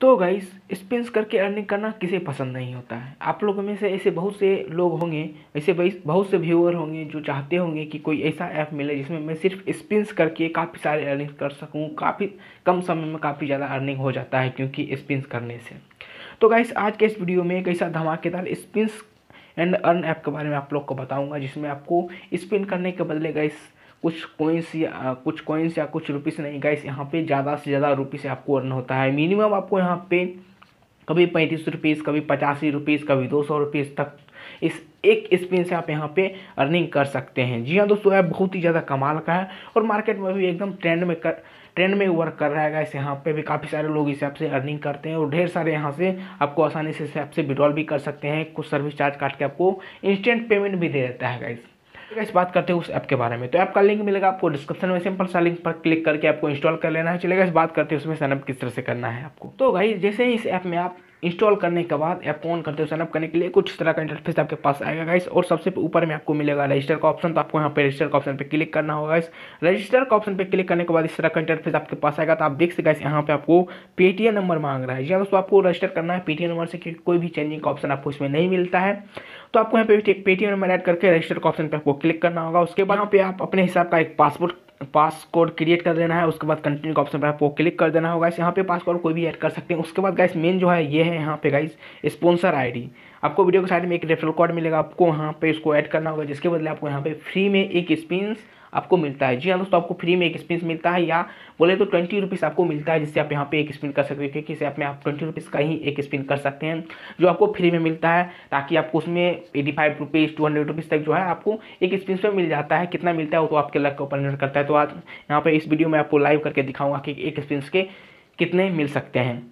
तो guys spins करके earning करना किसे पसंद नहीं होता है आप लोगों में से ऐसे बहुत से लोग होंगे ऐसे बहुत से व्यूअर होंगे जो चाहते होंगे कि कोई ऐसा ऐप मिले जिसमें मैं सिर्फ स्पिन्स करके काफ़ी सारे अर्निंग कर सकूं काफ़ी कम समय में काफ़ी ज़्यादा अर्निंग हो जाता है क्योंकि स्पिन्स करने से तो गाइस आज के इस वीडियो में एक ऐसा धमाकेदार स्पिन्स एंड अर्न ऐप के बारे में आप लोग को बताऊँगा जिसमें आपको स्पिन करने के बदले गाइस कुछ कोइंस या कुछ कोइंस या कुछ रुपीस नहीं गाइस यहाँ पे ज़्यादा से ज़्यादा रुपीस आपको अर्न होता है मिनिमम आपको यहाँ पे कभी पैंतीस रुपीज़ कभी पचासी रुपीज़ कभी दो सौ रुपीज़ तक इस एक स्पिन से आप यहाँ पे अर्निंग कर सकते हैं जी हाँ दोस्तों ऐप बहुत ही ज़्यादा कमाल का है और मार्केट में भी एकदम ट्रेंड में कर ट्रेंड में वर्क कर रहा है इस यहाँ पे भी काफ़ी सारे लोग इस ऐप से अर्निंग करते हैं और ढेर सारे यहाँ से आपको आसानी से इस ऐप से विड्रॉल भी कर सकते हैं कुछ सर्विस चार्ज काट के आपको इंस्टेंट पेमेंट भी दे देता है गाइस इस तो बात करते हैं उस ऐप के बारे में तो ऐप का लिंक मिलेगा आपको डिस्क्रिप्शन में सिंपल सा लिंक पर क्लिक करके आपको इंस्टॉल कर लेना है चलेगा इस बात करते हैं उसमें साइनअप किस तरह से करना है आपको तो भाई जैसे ही इस ऐप में आप इंस्टॉल करने के बाद ऐप ऑन करते हो साइनअप करने के लिए कुछ तरह का इंटरफेस आपके पास आएगा गाइस और सबसे ऊपर में आपको मिलेगा रजिस्टर का ऑप्शन तो आपको यहाँ पे रजिस्टर का ऑप्शन पे क्लिक करना होगा गाइस रजिस्टर का ऑप्शन पे क्लिक करने के बाद इस तरह का इंटरफेस आपके पास आएगा तो आप देख सकते गाइस यहाँ पे आपको पेटीएम नंबर मांग रहा है जी दोस्तों आपको रजिस्टर करना है पेटीएम नंबर से कोई भी चेंजिंग का ऑप्शन आपको इसमें नहीं मिलता है तो आपको यहाँ पे पेटीएम नंबर ऐड करके रजिस्टर का ऑप्शन पर आपको क्लिक करना होगा उसके बाद यहाँ पे आप अपने हिसाब का एक पासपोर्ट पास कोड क्रिएट कर देना है उसके बाद कंटिन्यू का ऑप्शन पर आपको क्लिक कर देना होगा इस यहाँ पे पास कोड कोई भी ऐड कर सकते हैं उसके बाद गाइस मेन जो है ये है यहाँ पे गाइस स्पॉन्सर आईडी आपको वीडियो के साइड में एक रेफरल कोड मिलेगा आपको यहाँ पे इसको ऐड करना होगा जिसके बदले आपको यहाँ पे फ्री में एक स्पिन आपको मिलता है जी हाँ दोस्तों आपको फ्री में एक स्पिन मिलता है या बोले तो ट्वेंटी रुपीज़ आपको मिलता है जिससे आप यहाँ पे एक स्पिन कर सकते हो क्योंकि इस ऐप में आप ट्वेंटी रुपीज़ का ही एक स्पिन कर सकते हैं जो आपको फ्री में मिलता है ताकि आपको उसमें eighty five rupees two hundred rupees तक जो है आपको एक स्पिन पर मिल जाता है कितना मिलता है वो तो आपके लक के ऊपर निर्भर करता है तो आज यहाँ पर इस वीडियो में आपको लाइव करके दिखाऊँगा कि एक स्पिन के कितने मिल सकते हैं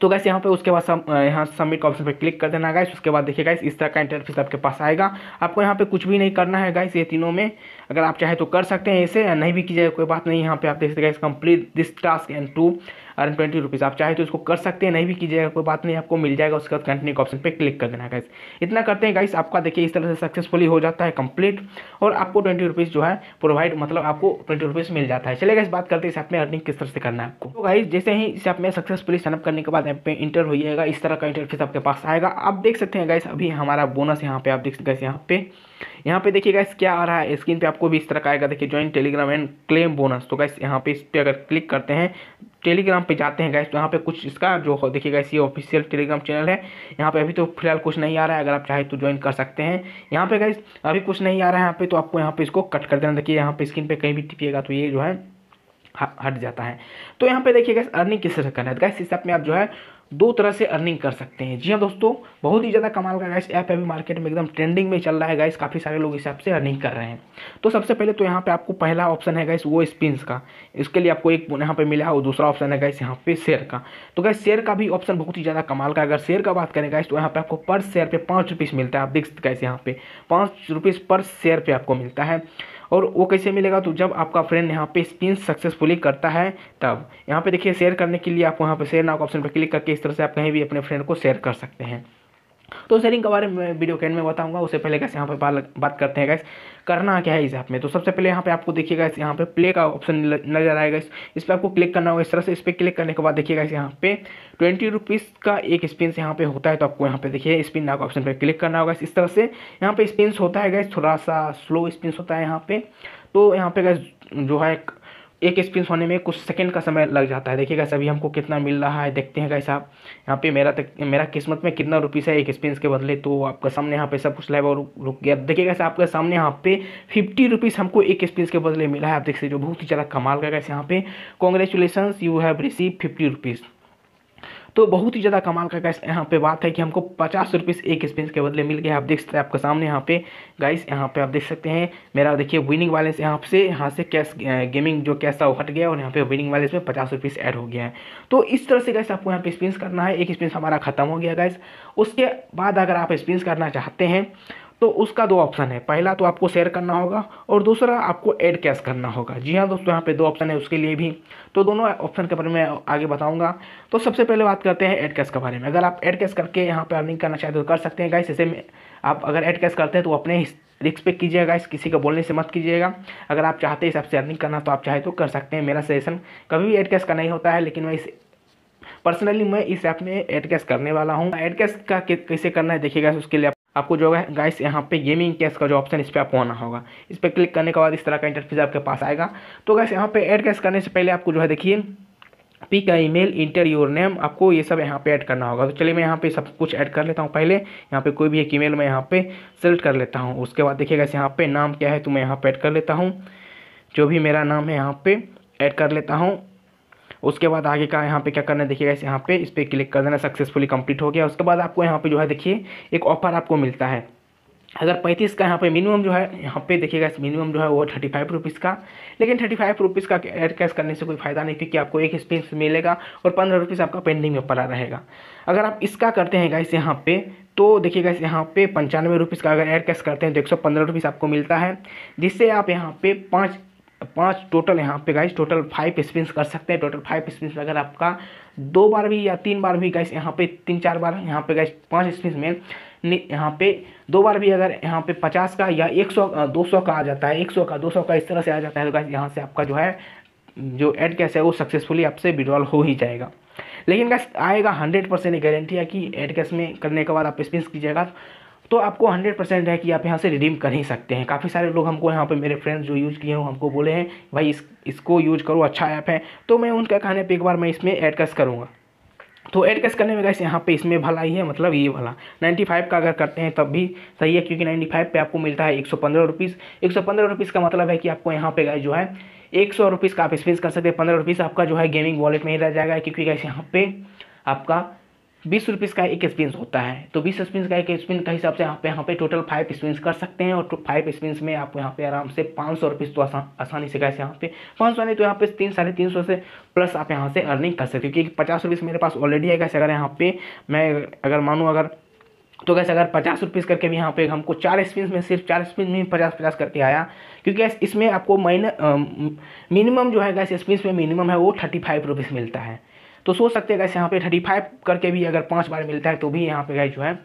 तो गैस यहाँ पे उसके बाद सब यहाँ सबमिट का ऑप्शन पर क्लिक कर देना गाइस उसके बाद देखिए गाइस इस तरह का इंटरफेस आपके पास आएगा आपको यहाँ पे कुछ भी नहीं करना है गाइस ये तीनों में अगर आप चाहे तो कर सकते हैं इसे नहीं भी कीजिए कोई बात नहीं यहाँ पे आप देख सकते guys complete this task and to earn twenty rupees आप चाहे तो इसको कर सकते हैं नहीं भी कीजिएगा कोई बात नहीं आपको मिल जाएगा उसके बाद कंटिन्यू ऑप्शन पर क्लिक कर देना गाइस इतना करते हैं गाइस आपका देखिए इस तरह से सक्सेसफुली हो जाता है कंप्लीट और आपको ट्वेंटी रुपीज़ जो है प्रोवाइड मतलब आपको ट्वेंटी रुपीज़ मिल जाता है चले गाइस बात करते हैं इस ऐप में अर्निंग किस तरह से करना है आपको तो गाइस जैसे ही इस ऐप में सक्सेसफुली साइनअप करने के बाद ऐप में इंटर होइएगा इस तरह का इंटरफेस आपके पास आएगा आप देख सकते हैं गाइस अभी हमारा बोनस यहाँ पे आप देख सकते हैं यहाँ पे यहाँ पे देखिए गाइस क्या आ रहा है स्क्रीन पे आपको भी इस तरह का आएगा देखिए join Telegram and claim bonus तो गाइस यहाँ पे इस पर अगर क्लिक करते हैं टेलीग्राम पे जाते हैं गाइस तो यहाँ पे कुछ इसका जो देखिए गाइस ये ऑफिशियल टेलीग्राम चैनल है यहाँ पे अभी तो फिलहाल कुछ नहीं आ रहा है अगर आप चाहे तो ज्वाइन कर सकते हैं यहाँ पे गाइस अभी कुछ नहीं आ रहा है यहाँ पे तो आपको यहाँ पे इसको कट कर देना देखिए यहाँ पे स्क्रीन पर कहीं भी टिपिएगा तो ये जो है हट जाता है तो यहाँ पे देखिए गैस अर्निंग किस तरह करना है गैस तो इस ऐप में आप जो है दो तरह से अर्निंग कर सकते हैं जी हाँ दोस्तों बहुत ही ज़्यादा कमाल का गाइस ऐप है अभी मार्केट में एकदम ट्रेंडिंग में चल रहा है गाइस काफ़ी सारे लोग इस ऐप से अर्निंग कर रहे हैं तो सबसे पहले तो यहाँ पे आपको पहला ऑप्शन है गाइस वो स्पिन्स का इसके लिए आपको एक यहाँ पे मिला है और दूसरा ऑप्शन है गाइस यहाँ पे शेयर का तो गाइस शेयर का भी ऑप्शन बहुत ही ज़्यादा कमाल का अगर शेयर का बात करें गाइस तो यहाँ पर आपको पर शेयर पर पाँच मिलता है आप देख सकते गाइस यहाँ पे पाँच पर शेयर पर आपको मिलता है और वो कैसे मिलेगा तो जब आपका फ्रेंड यहाँ पे स्पिन सक्सेसफुली करता है तब यहाँ पे देखिए शेयर करने के लिए आप वहाँ पे शेयर नाउ ऑप्शन पर क्लिक करके इस तरह से आप कहीं भी अपने फ्रेंड को शेयर कर सकते हैं तो सेलिंग के बारे में वीडियो के एंड में बताऊंगा उससे पहले कैसे यहाँ पर बात करते हैं गैस करना क्या है इस ऐप में तो सबसे पहले यहाँ पे आपको देखिएगा इस यहाँ पे प्ले का ऑप्शन नजर आएगा इस इस पर आपको क्लिक करना होगा इस तरह से इस पर क्लिक करने के बाद देखिएगा इस यहाँ पे ट्वेंटी रुपीज़ का एक स्पिन यहाँ पे होता है तो आपको यहाँ पे देखिए स्पिन नाक ऑप्शन पर क्लिक करना होगा इस तरह से यहाँ पे स्पिन होता है गैस थोड़ा सा स्लो स्पिन होता है यहाँ पे तो यहाँ पे गैस जो है एक स्पिन होने में कुछ सेकंड का समय लग जाता है देखिएगा सभी हमको कितना मिल रहा है देखते हैं कैसा यहाँ पे मेरा तक मेरा किस्मत में कितना रुपीस है एक स्पिन के बदले तो आपका सामने यहाँ पे सब कुछ लाइव और रुक गया देखिए कैसे आपके सामने यहाँ पे फिफ्टी रुपीज़ हमको एक स्पिन के बदले मिला है आप देख सकते जो बहुत ही ज़्यादा कमाल का कैसे यहाँ पे congratulation you have receive fifty rupees तो बहुत ही ज़्यादा कमाल का गैस यहाँ पे बात है कि हमको पचास रुपये से एक स्पेंस के बदले मिल गया आप देख सकते हैं आपके सामने यहाँ पे गाइस यहाँ पे आप देख सकते हैं मेरा देखिए विनिंग बैलेंस यहाँ से यहाँ से कैश गेमिंग जो कैश था वो हट गया और यहाँ पे विनिंग बैलेंस में पचास रुपीज़ एड हो गया है तो इस तरह से गैस आपको यहाँ पे स्पिन करना है एक स्पिन हमारा खत्म हो गया गैस उसके बाद अगर आप स्पेंस करना चाहते हैं तो उसका दो ऑप्शन है पहला तो आपको शेयर करना होगा और दूसरा आपको एड कैश करना होगा जी हाँ दोस्तों यहाँ पे दो ऑप्शन है उसके लिए भी तो दोनों ऑप्शन के बारे में आगे बताऊंगा तो सबसे पहले बात करते हैं एड कैश के बारे में अगर आप एड कैश करके यहाँ पे अर्निंग करना चाहते हो तो कर सकते हैं गाइस ऐसे में आप अगर एड कैश करते हैं तो अपने रिक्स पे कीजिएगा इस किसी को बोलने से मत कीजिएगा अगर आप चाहते हैं हिसाब अर्निंग करना तो आप चाहे तो कर सकते हैं मेरा सजेशन कभी भी एड कैश का नहीं होता है लेकिन मैं इस पर्सनली मैं इस ऐप में एड कैश करने वाला हूँ एड कैश का कैसे करना है देखिएगा उसके लिए आपको जो है गाइस यहाँ पे गेमिंग कैश का जो ऑप्शन इस पर आपको आना होगा इस पर क्लिक करने के बाद इस तरह का इंटरफेस आपके पास आएगा तो गाइस यहाँ पे ऐड कैश करने से पहले आपको जो है देखिए पी का ईमेल इंटर योर नेम आपको ये सब यहाँ पे ऐड करना होगा तो चलिए मैं यहाँ पे सब कुछ ऐड कर लेता हूँ पहले यहाँ पे कोई भी एक ईमेल मैं यहाँ पे सेलेक्ट कर लेता हूँ उसके बाद देखिए देखिएगा यहाँ पे नाम क्या है तो मैं यहाँ पर ऐड कर लेता हूँ जो भी मेरा नाम है यहाँ पर ऐड कर लेता हूँ उसके बाद आगे का यहाँ पे क्या करना है देखिएगा इस यहाँ पे इस पर क्लिक कर देना सक्सेसफुली कंप्लीट हो गया उसके बाद आपको यहाँ पे जो है देखिए एक ऑफर आपको मिलता है अगर पैंतीस का यहाँ पे मिनिमम जो है यहाँ पे देखिएगा इस मिनिमम जो है वो थर्टी फाइव रुपीज़ का लेकिन थर्टी फाइव रुपीज़ का एड कैश करने से कोई फ़ायदा नहीं क्योंकि आपको एक स्पिन मिलेगा और पंद्रह रुपीज़ आपका पेंडिंग में पड़ा रहेगा अगर आप इसका करते हैं गाइस यहाँ पे तो देखिएगा इस यहाँ पे पंचानवे रुपीज़ का अगर एड कैश करते हैं तो एक सौ पंद्रह रुपीज़ आपको मिलता है जिससे आप यहाँ पे पाँच पांच टोटल यहाँ पे गाइस टोटल फाइव स्पिन कर सकते हैं टोटल फाइव स्पिन अगर आपका दो बार भी या तीन बार भी गाइस यहाँ पे तीन चार बार यहाँ पे गाइस पांच स्पिन में यहाँ पे दो बार भी अगर यहाँ पे पचास का या एक सौ दो सौ का आ जाता है एक सौ का दो सौ का इस तरह से आ जाता है तो गाइस यहाँ से आपका जो है जो एड कैश है वो सक्सेसफुली आपसे विड्रॉल हो ही जाएगा लेकिन गैस आएगा हंड्रेड परसेंट गारंटी है कि एड कैश में करने के बाद आप स्पिन कीजिएगा तो आपको हंड्रेड परसेंट है कि आप यहाँ से रिडीम कर ही सकते हैं काफ़ी सारे लोग हमको यहाँ पर मेरे फ्रेंड्स जो यूज़ किए हैं हमको बोले हैं भाई इस इसको यूज़ करो अच्छा ऐप है तो मैं उनका कहने पर एक बार मैं इसमें एड कस करूँगा तो एड करने में गैस यहाँ पे इसमें भला ही है मतलब ये भला 95 का अगर करते हैं तब भी सही है क्योंकि 95 पे आपको मिलता है एक सौ पंद्रह रुपीज़ एक सौ पंद्रह रुपीज़ का मतलब है कि आपको यहाँ पे गए जो है एक सौ रुपीज़ का आप स्पेंस कर सकते हैं पंद्रह रुपीज़ आपका जो है गेमिंग वॉलेट में ही रह जाएगा क्योंकि गैस यहाँ पर आपका बीस रुपीज़ का एक स्पिन होता है तो बीस स्पिन का एक स्पिन का हिसाब से यहाँ यहाँ पे टोटल फाइव स्पिन कर सकते हैं और फाइव स्पिन में आप यहाँ पे आराम से पाँच सौ रुपीज़ तो आसान आसानी से कैसे यहाँ पे पाँच सौ नहीं तो यहाँ पे तीन साढ़े तीन सौ से प्लस आप यहाँ से अर्निंग कर सकते हो क्योंकि पचास रुपीज़ मेरे पास ऑलरेडी है कैसे अगर यहाँ पे मैं अगर मानूँ अगर तो कैसे अगर पचास रुपीज़ करके भी यहाँ पे हमको चार स्पिन में सिर्फ चार स्पिन में पचास पचास करके आया क्योंकि इसमें आपको माइन मिनिमम जो है गैस स्पिन में मिनिमम है वो थर्टी फाइव रुपीज़ मिलता है तो सोच सकते हैं गैस यहाँ पे थर्टी फाइव करके भी अगर पाँच बार मिलता है तो भी यहाँ पे गैस जो है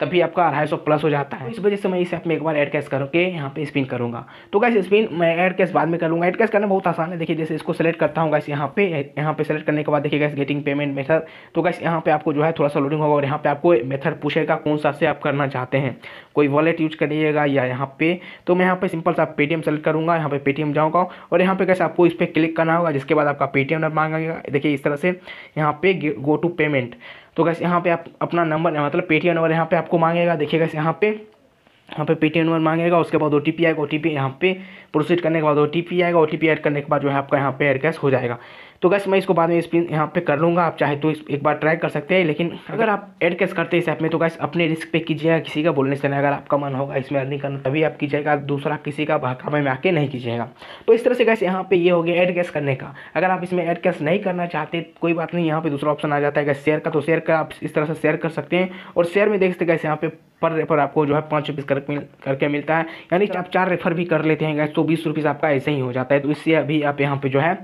तभी आपका अढ़ाई सौ प्लस हो जाता है इस वजह से मैं इस ऐप में एक बार एड कैश करके यहाँ पे स्पिन करूँगा तो गैस स्पिन मैं एड कैश बाद में करूँगा एड कैश करना बहुत आसान है देखिए जैसे इसको सेलेक्ट करता हूँ गैस यहाँ पे यहाँ पे सेलेक्ट करने के बाद देखिए गैस गेटिंग पेमेंट मेथड तो गैस यहाँ पे आपको जो है थोड़ा सा लोडिंग होगा और यहाँ पे आपको मेथड पूछेगा कौन सा से आप करना चाहते हैं कोई वॉलेट यूज करिएगा या यहाँ पे तो मैं यहाँ पे सिंपल सा पेटीएम सेलेक्ट करूँगा यहाँ पे पेटीएम जाऊँगा और यहाँ पे कैसे आपको इस पर क्लिक करना होगा जिसके बाद आपका पेटीएम नंबर मांगेगा देखिए इस तरह से यहाँ पे गो टू पेमेंट तो कैसे यहाँ पे आप अपना नंबर मतलब पेटीएम नंबर यहाँ पे आपको मांगेगा देखिए कैसे यहाँ पे यहाँ पे पेटीएम नंबर मांगेगा उसके बाद ओ टी पी आएगा ओ टी पी यहाँ पे प्रोसीड करने के बाद ओ टी पी आएगा ओ टी पी एड करने के बाद जो है आपका यहाँ पे एड कैश हो जाएगा तो गैस मैं इसको बाद में स्पिन यहाँ पे कर लूँगा आप चाहे तो इस एक बार ट्राई कर सकते हैं लेकिन अगर आप एड कैस करते हैं इस ऐप में तो गैस अपने रिस्क पे कीजिएगा किसी का बोलने से नहीं अगर आपका मन होगा इसमें अर्निंग करना तभी आप कीजिएगा दूसरा किसी का बहकावे में आके नहीं कीजिएगा तो इस तरह से गैस यहाँ पे ये हो गया एड कैश करने का अगर आप इसमें एड कैस नहीं करना चाहते कोई बात नहीं यहाँ पर दूसरा ऑप्शन आ जाता है गैस शेयर का तो शेयर का आप इस तरह से शेयर कर सकते हैं और शेयर में देखते गैस यहाँ पे पर रेफर आपको जो है पाँच रुपीज़ कर, करके मिलता है यानी आप चार रेफर भी कर लेते हैं गैस तो बीस रुपीज़ आपका ऐसे ही हो जाता है तो इससे अभी आप यहाँ पे जो है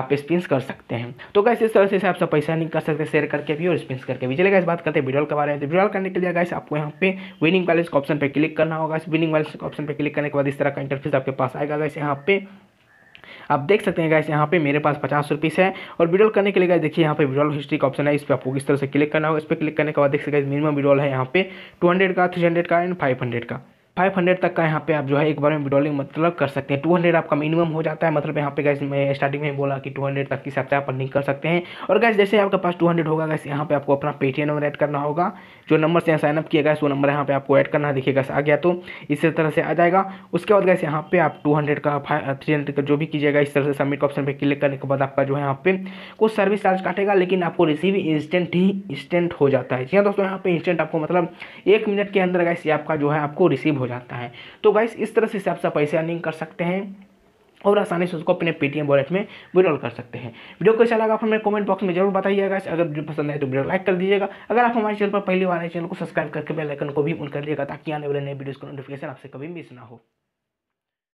आप स्पिन्स कर सकते हैं तो कैसे इस तरह से आप सब पैसा नहीं कर सकते शेयर करके भी और स्पिन्स करके भी चलेगा इस बात करते हैं विड्रॉल के बारे में तो विड्रॉल करने के लिए गाइस आपको यहाँ पे विनिंग बैलेंस के ऑप्शन पर क्लिक करना होगा इस विनिंग बैलेंस के ऑप्शन पर क्लिक करने के बाद इस तरह का इंटरफेस आपके पास आएगा गाइस यहाँ पे आप देख सकते हैं गाइस यहाँ पे मेरे पास पचास रुपीस है और विड्रॉल करने के लिए गाइस देखिए यहाँ पे विड्रॉल हिस्ट्री का ऑप्शन है इस पर आपको किस तरह से क्लिक करना होगा इस पर क्लिक करने के बाद देख सकते हैं मिनिमम विड्रॉल है यहाँ पे टू हंड्रेड का थ्री हंड्रेड का एंड फाइव हंड्रेड का फाइव हंड्रेड तक का यहाँ पे आप जो है एक बार में विड्रॉलिंग मतलब कर सकते हैं टू हंड्रेड आपका मिनिमम हो जाता है मतलब यहाँ पे गैस मैं स्टार्टिंग में बोला कि टू हंड्रेड तक की सप्ताह आप अर्निंग कर सकते हैं और गैस जैसे आपके पास टू हंड्रेड होगा गैस यहाँ पे आपको अपना पेटीएम ऐड करना होगा जो नंबर से यहाँ साइनअप किया गया वो नंबर यहाँ पे आपको ऐड करना दिखेगा आ गया तो इसी तरह से आ जाएगा उसके बाद गैस यहाँ पे आप टू हंड्रेड का थ्री हंड्रेड uh, का जो भी कीजिएगा इस तरह से सबमिट ऑप्शन पर क्लिक करने के बाद आपका जो है यहाँ पे कुछ सर्विस चार्ज काटेगा लेकिन आपको रिसीव इंस्टेंट ही इंस्टेंट हो जाता है जी हाँ दोस्तों यहाँ पे इंस्टेंट आपको मतलब एक मिनट के अंदर गैस ये आपका जो है आपको रिसीव हो जाता है तो गाइस इस तरह से आप सब पैसे अर्निंग कर सकते हैं और आसानी से उसको अपने पेटीएम वॉलेट में विड्रॉल कर सकते हैं वीडियो कैसा लगा आप हमें कमेंट बॉक्स में जरूर बताइएगा अगर वीडियो पसंद आए तो वीडियो लाइक कर दीजिएगा अगर आप हमारे चैनल पर पहली बार आए चैनल को सब्सक्राइब करके बेल आइकन को भी ऑन कर दिएगा ताकि आने वाले नए वीडियोस का नोटिफिकेशन आपसे कभी मिस ना हो